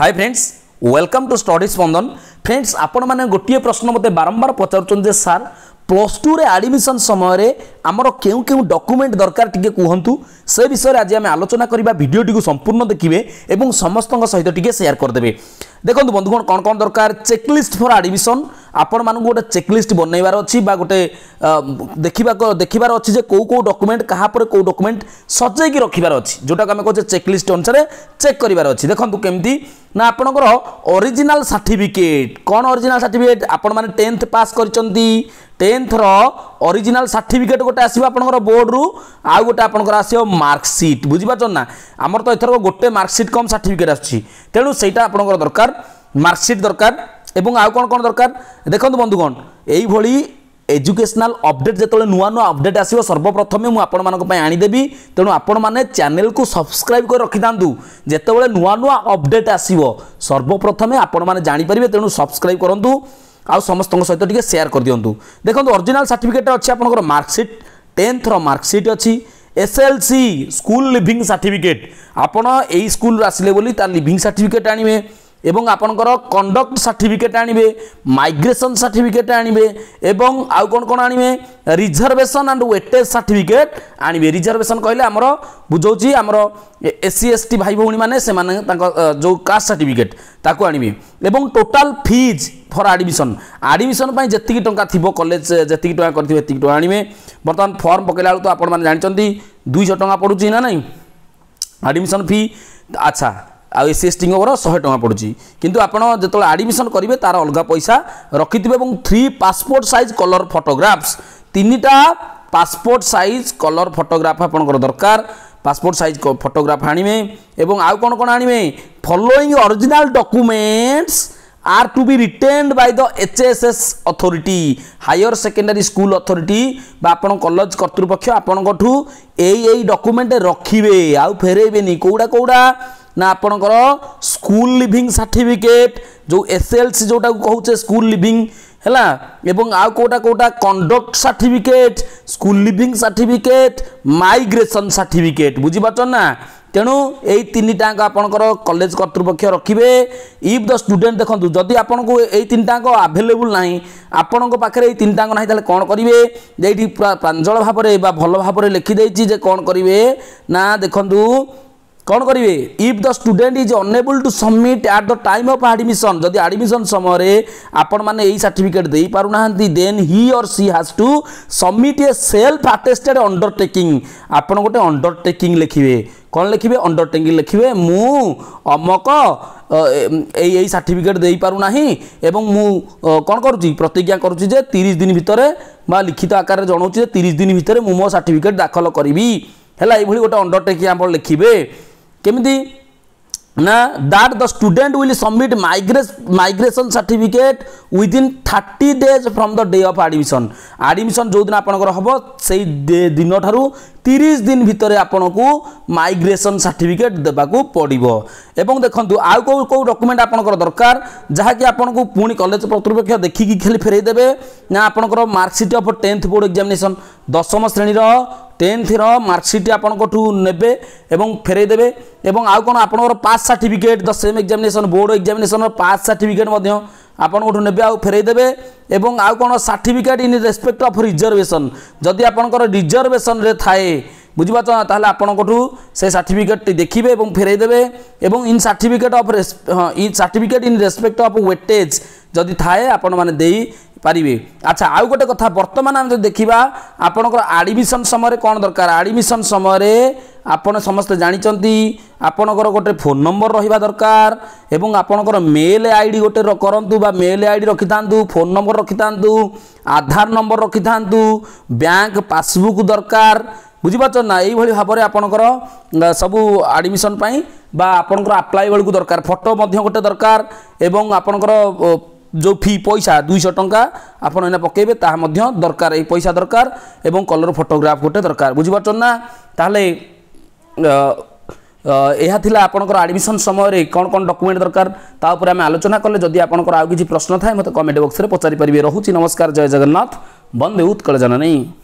high friends welcome to study Spandan friends আপনার গোটিয়ে প্রশ্ন মতো বারম্বার পচারুচ্ছেন যে স্যার প্লস টুরে আডমিশন সময়ের আমার কেউ কেউ ডকুমেন্ট দরকার টিকি কুহতু সে বিষয়ে আজ আমি আলোচনা করা ভিডিওটি সম্পূর্ণ দেখবে এবং সমস্ত সহ টিকি সেয়ার করেদেবে দেখুন বন্ধুগণ কম কম দরকার চেকলিস্ট ফর আডমিশন ଆପଣମାନଙ୍କୁ ଗୋଟେ ଚେକଲିଷ୍ଟ ବନେଇବାର ଅଛି ବା ଗୋଟେ ଦେଖିବା ଦେଖିବାର ଅଛି ଯେ କେଉଁ କେଉଁ ଡକୁମେଣ୍ଟ କାହା ପରେ କେଉଁ ଡକୁମେଣ୍ଟ ସଜେଇକି ରଖିବାର ଅଛି ଯେଉଁଟାକୁ ଆମେ କହୁଛେ ଚେକଲିଷ୍ଟ ଅନୁସାରେ ଚେକ୍ କରିବାର ଅଛି ଦେଖନ୍ତୁ କେମିତି ନା ଆପଣଙ୍କର ଅରିଜିନାଲ ସାର୍ଟିଫିକେଟ୍ କ'ଣ ଅରିଜିନାଲ ସାର୍ଟିଫିକେଟ୍ ଆପଣମାନେ ଟେନ୍ଥ ପାସ୍ କରିଛନ୍ତି ଟେନ୍ଥର ଅରିଜିନାଲ ସାର୍ଟିଫିକେଟ୍ ଗୋଟେ ଆସିବ ଆପଣଙ୍କର ବୋର୍ଡ଼ରୁ ଆଉ ଗୋଟେ ଆପଣଙ୍କର ଆସିବ ମାର୍କସିଟ୍ ବୁଝିପାରୁଛନ୍ତି ନା ଆମର ତ ଏଥରକ ଗୋଟେ ମାର୍କସିଟ୍ କମ୍ ସାର୍ଟିଫିକେଟ୍ ଆସୁଛି ତେଣୁ ସେଇଟା ଆପଣଙ୍କର ଦରକାର ମାର୍କସିଟ୍ ଦରକାର এবং আর কোন কোন দরকার দেখুন বন্ধুগণ এইভাবে এজুকেশনাল অপডেট যেত নূয়া নূয়া অপডেট আসব সর্বপ্রথমে মু আপনার আনিদেবি তেমন আপনার চ্যানেল কু সবসক্রাইব করে রক্ষি থাকে যেতবে নূয়া নূয়া অপডেট আসব সর্বপ্রথমে আপনার জাঁপারে তেমন সবসক্রাইব করতু আস্ত সহ টিকি সেয়ার করে দিও দেখুন অরিজিনাল সার্টিফিকেট অনেক আপনার মার্কসিট টেন্থর মার্কসিট অছি এসএলসি স্কুল লিভিং সার্টিফিকেট আপনার এই স্কুল আসলে বলে তার লিভিং সার্টিফিকেট আনবে এবং আপনার কন্ডক্ট সার্টিফিকেট আনবে মাইগ্রেসন সার্টিফিকেট আনবে এবং আউ কোণ কোণ আনবে রিজর্ভেসন আন্ড ওয়েটেজ সার্টিফিকেট আনবে রিজর্ভেসন কহিলে আমার বুঝাচ্ছি আমার এসসি এসটি ভাই ভৌণী মানে সে যে কাস্ট সার্টিফিকেট তাকে আনবে এবং total fees for admission admission পাই যেত টঙ্কা থিব কলেজ যেত টাকা করে এত টাকা আনবে বর্তমান ফর্ম পকাইলা বেড়ে তো আপনার জাঁচ দুইশ টাকা পড়ুছি না নাই আডমিশন ফি আচ্ছা ଆଉ ଏସ୍ ସି ଏସ୍ ଟିଙ୍କ ଉପରେ ଶହେ ଟଙ୍କା ପଡ଼ୁଛି କିନ୍ତୁ ଆପଣ ଯେତେବେଳେ ଆଡ଼ମିସନ୍ କରିବେ ତା'ର ଅଲଗା ପଇସା ରଖିଥିବେ ଏବଂ three passport size colour photographs ତିନିଟା ପାସପୋର୍ଟ ସାଇଜ୍ କଲର୍ ଫଟୋଗ୍ରାଫ୍ ଆପଣଙ୍କର ଦରକାର ପାସପୋର୍ଟ ସାଇଜ୍ ଫଟୋଗ୍ରାଫ୍ ଆଣିବେ ଏବଂ ଆଉ କ'ଣ କ'ଣ ଆଣିବେ following original documents are to be retained by the HSS authority higher secondary school authority বা ଆପଣ କଲେଜ କର୍ତ୍ତୃପକ୍ଷ ଆପଣଙ୍କଠୁ ଏଇ ଏଇ ଡକୁମେଣ୍ଟ ରଖିବେ ଆଉ ଫେରେଇବେନି କେଉଁଟା କେଉଁଟା ନା ଆପଣଙ୍କର ସ୍କୁଲ ଲିଭିଂ ସାର୍ଟିଫିକେଟ୍ ଯେଉଁ ଏସ୍ ଏଲ୍ ସି ଯେଉଁଟାକୁ କହୁଛେ ସ୍କୁଲ ଲିଭିଂ ହେଲା ଏବଂ ଆଉ କେଉଁଟା କେଉଁଟା conduct certificate school leaving certificate migration certificate ବୁଝିପାରୁଛନ୍ତି ନା ତେଣୁ ଏଇ ତିନିଟାଙ୍କ ଆପଣଙ୍କର କଲେଜ କର୍ତ୍ତୃପକ୍ଷ ରଖିବେ ଇଫ୍ ଦ ଷ୍ଟୁଡେଣ୍ଟ ଦେଖନ୍ତୁ ଯଦି ଆପଣଙ୍କୁ ଏଇ ତିନିଟାଙ୍କ ଆଭେଲେବୁଲ୍ ନାହିଁ ଆପଣଙ୍କ ପାଖରେ ଏଇ ତିନିଟାଙ୍କ ନାହିଁ ତାହେଲେ କ'ଣ କରିବେ ଏଇଠି ପୁରା ପ୍ରାଞ୍ଜଳ ଭାବରେ ବା ଭଲ ଭାବରେ ଲେଖିଦେଇଛି ଯେ କ'ଣ କରିବେ ନା ଦେଖନ୍ତୁ কণ করবে if the student is unable to submit at the time of admission যদি আডমিশন সময় আপন মানে এই সার্টিফিকেট দিয়ে পু না then he or she has to submit a self attested undertaking আপন গোটে অন্ডরটেকিং লেখিবে কণ লেখিবে অন্ডরটেকিং লেখিবে মু অমক এই এই সার্টিফিকেট দিয়ে পু না এবং মু কণ করছি প্রতিজ্ঞা করছি যে তিরিশ দিন ভিতরে বা লিখিত আকারে জনাওছি যে তিরিশ দিন ভিতরে মু মো সার্টিফিকেট দাখল করবি হল এইভাবে গোটে অন্ডরটেকিং আপনার লিখবে কেমিতি না that the student will submit migrate migration certificate within thirty days from the day of admission admission যেদিন আপনার হব সেই দিনঠার তিরিশ দিন ভিতরে আপনার মাইগ্রেসন সার্টিফিকেট দেওয়া পড়ব এবং দেখুন আউ কেউ কেউ ডকুমেন্ট আপনার দরকার যাকি আপনার পুঁ কলেজ কর্তৃপক্ষ দেখি খালি ফেরাই দেবে না আপনার marksheet of tenth board examination দশম শ্রেণীর টেন্থର ମାର୍କସିଟ୍ ଆପଣଙ୍କଠୁ ନେବେ ଏବଂ ଫେରେଇ ଦେବେ ଏବଂ ଆଉ କ'ଣ ଆପଣଙ୍କର pass certificate the same examination board ଏକ୍ଜାମିନେସନ୍ର ପାସ୍ ସାର୍ଟିଫିକେଟ୍ ମଧ୍ୟ ଆପଣଙ୍କଠୁ ନେବେ ଆଉ ଫେରେଇ ଦେବେ ଏବଂ ଆଉ କ'ଣ certificate in respect of reservation ଯଦି ଆପଣଙ୍କର ରିଜର୍ଭେସନ୍ରେ ଥାଏ ବୁଝିପାରୁଛ ନା ତାହେଲେ ଆପଣଙ୍କଠୁ ସେ ସାର୍ଟିଫିକେଟ୍ଟି ଦେଖିବେ ଏବଂ ଫେରେଇ ଦେବେ ଏବଂ ଇନ୍ ସାର୍ଟିଫିକେଟ୍ ଅଫ୍ ହଁ in certificate in respect of weightage ଯଦି ଥାଏ ଆପଣମାନେ ଦେଇ পারিবে আচ্ছা আউ গোটে কথা বর্তমান আমি যদি দেখিবা আপনার আডমিশন সময় কোণ দরকার আডমিশন সময় ଆପଣ ସମସ୍ତେ ଜାଣିଛନ୍ତି ଆପଣଙ୍କର ଗୋଟେ ଫୋନ୍ ନମ୍ବର ରହିବା ଦରକାର ଏବଂ ଆପଣଙ୍କର ମେଲ୍ ଆଇ ଡ଼ି ଗୋଟେ କରନ୍ତୁ ବା ମେଲ୍ ଆଇ ଡ଼ି ରଖିଥାନ୍ତୁ ଫୋନ୍ ନମ୍ବର ରଖିଥାନ୍ତୁ ଆଧାର ନମ୍ବର ରଖିଥାନ୍ତୁ ବ୍ୟାଙ୍କ ପାସବୁକ୍ ଦରକାର ବୁଝିପାରୁଛ ନା ଏଇଭଳି ଭାବରେ ଆପଣଙ୍କର ସବୁ ଆଡ଼ମିସନ୍ ପାଇଁ ବା ଆପଣଙ୍କର ଆପ୍ଲାଏ ବେଳକୁ ଦରକାର ଫଟୋ ମଧ୍ୟ ଗୋଟେ ଦରକାର ଏବଂ ଆପଣଙ୍କର ଯେଉଁ ଫି ପଇସା ଦୁଇଶହ ଟଙ୍କା ଆପଣ ଏଇନା ପକାଇବେ ତାହା ମଧ୍ୟ ଦରକାର ଏଇ ପଇସା ଦରକାର ଏବଂ କଲର୍ ଫଟୋଗ୍ରାଫ ଗୋଟେ ଦରକାର ବୁଝିପାରୁଛନ୍ତି ନା ତାହେଲେ ଏହା ଥିଲା ଆପଣଙ୍କର ଆଡ଼ମିସନ୍ ସମୟରେ କ'ଣ କ'ଣ ଡକୁମେଣ୍ଟ ଦରକାର ତା ଉପରେ ଆମେ ଆଲୋଚନା କଲେ ଯଦି ଆପଣଙ୍କର ଆଉ କିଛି ପ୍ରଶ୍ନ ଥାଏ ମୋତେ କମେଣ୍ଟ ବକ୍ସରେ ପଚାରି ପାରିବେ ରହୁଛି ନମସ୍କାର ଜୟ ଜଗନ୍ନାଥ ବନ୍ଦେ ଉତ୍କଳ ଜନନୀ